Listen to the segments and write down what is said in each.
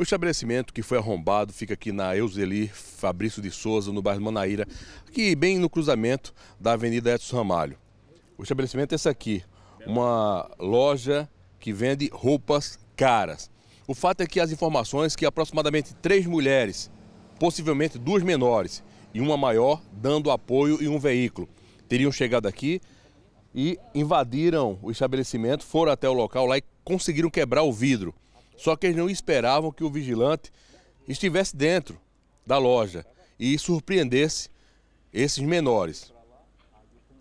O estabelecimento que foi arrombado fica aqui na Euseli Fabrício de Souza, no bairro Manaíra, aqui bem no cruzamento da Avenida Edson Ramalho. O estabelecimento é esse aqui, uma loja que vende roupas caras. O fato é que as informações que aproximadamente três mulheres, possivelmente duas menores e uma maior, dando apoio em um veículo, teriam chegado aqui e invadiram o estabelecimento, foram até o local lá e conseguiram quebrar o vidro. Só que eles não esperavam que o vigilante estivesse dentro da loja e surpreendesse esses menores.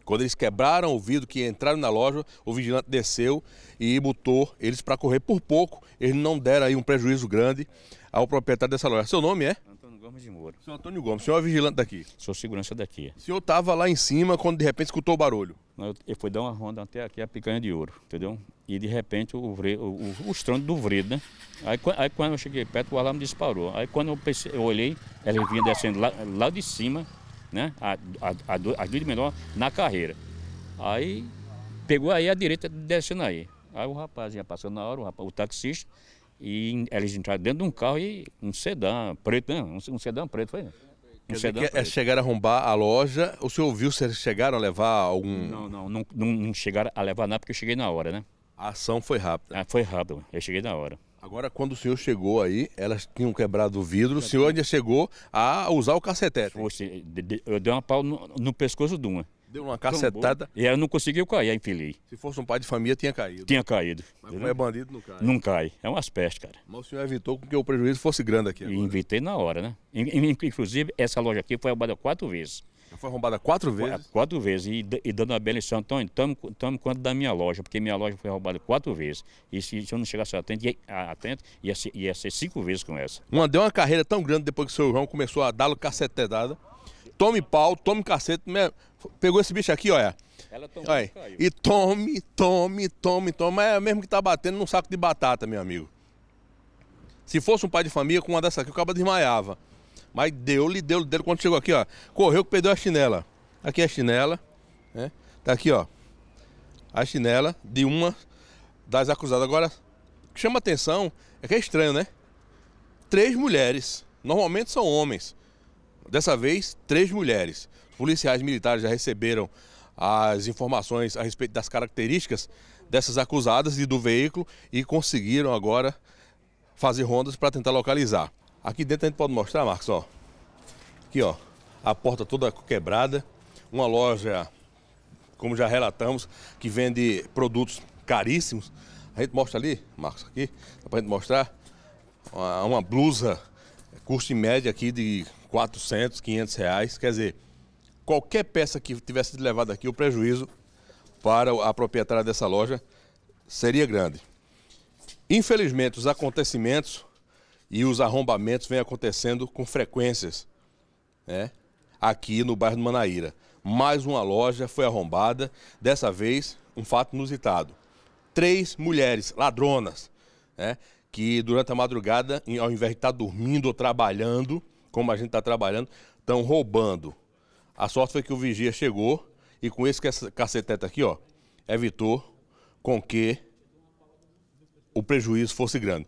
Quando eles quebraram o vidro que entraram na loja, o vigilante desceu e botou eles para correr por pouco. Eles não deram aí um prejuízo grande ao proprietário dessa loja. Seu nome é? Gomes de Moura. Seu Antônio Gomes, o senhor é vigilante daqui? Sou segurança daqui. O senhor estava lá em cima quando de repente escutou o barulho? Eu, eu fui dar uma ronda até aqui a picanha de ouro, entendeu? E de repente o, vre, o, o, o estrondo do vredo, né? Aí, aí, quando eu cheguei perto, o alarme disparou. Aí quando eu, pensei, eu olhei, ela vinha descendo lá, lá de cima, né? A, a, de menor na carreira. Aí pegou aí a direita descendo aí. Aí o rapaz ia passando na hora, o, rapaz, o taxista e eles entraram dentro de um carro e um sedã preto, né? Um, um sedã preto, foi? Um sedã que é chegaram a arrombar a loja. O senhor ouviu se eles chegaram a levar algum. Não, não, não, não, não chegaram a levar nada porque eu cheguei na hora, né? A ação foi rápida. Ah, foi rápido, eu cheguei na hora. Agora, quando o senhor chegou aí, elas tinham quebrado o vidro, o senhor ainda chegou a usar o cacetete. Eu dei uma pau no, no pescoço de uma. Deu uma cacetada. E ela não conseguiu cair, infeliz Se fosse um pai de família, tinha caído. Tinha caído. Mas como é bandido, não cai. Não cai. É umas pestes, cara. Mas o senhor evitou que o prejuízo fosse grande aqui agora. invitei na hora, né? Inclusive, essa loja aqui foi roubada quatro vezes. Já foi roubada quatro vezes? Quatro vezes. E, e dando a bela em Santo Antônio, estamos quanto da minha loja, porque minha loja foi roubada quatro vezes. E se, se eu não chegasse atento, ia, atento ia, ser, ia ser cinco vezes com essa. Uma, deu uma carreira tão grande depois que o seu João começou a dar lo cacetedada tome pau, tome cacete. Pegou esse bicho aqui, olha. É. Ela tomou olha. E tome, tome, tome, tome. Mas é mesmo que tá batendo num saco de batata, meu amigo. Se fosse um pai de família, com uma dessa aqui, o cara desmaiava. Mas deu-lhe, deu-lhe, deu Quando chegou aqui, ó. Correu que perdeu a chinela. Aqui é a chinela, né? Tá aqui, ó. A chinela de uma das acusadas. Agora, o que chama atenção é que é estranho, né? Três mulheres. Normalmente são homens. Dessa vez, três mulheres. Os policiais militares já receberam as informações a respeito das características dessas acusadas e do veículo e conseguiram agora fazer rondas para tentar localizar. Aqui dentro a gente pode mostrar, Marcos, ó. Aqui, ó, a porta toda quebrada, uma loja, como já relatamos, que vende produtos caríssimos. A gente mostra ali, Marcos, aqui, para a gente mostrar, uma, uma blusa, é, custo em média aqui de 400, 500 reais. Quer dizer, qualquer peça que tivesse sido levada aqui, o prejuízo para a proprietária dessa loja seria grande. Infelizmente, os acontecimentos e os arrombamentos vêm acontecendo com frequências né? aqui no bairro do Manaíra. Mais uma loja foi arrombada, dessa vez um fato inusitado. Três mulheres ladronas, né? que durante a madrugada, ao invés de estar dormindo ou trabalhando, como a gente está trabalhando, estão roubando. A sorte foi que o vigia chegou e com esse cacetete aqui, ó, evitou com que o prejuízo fosse grande.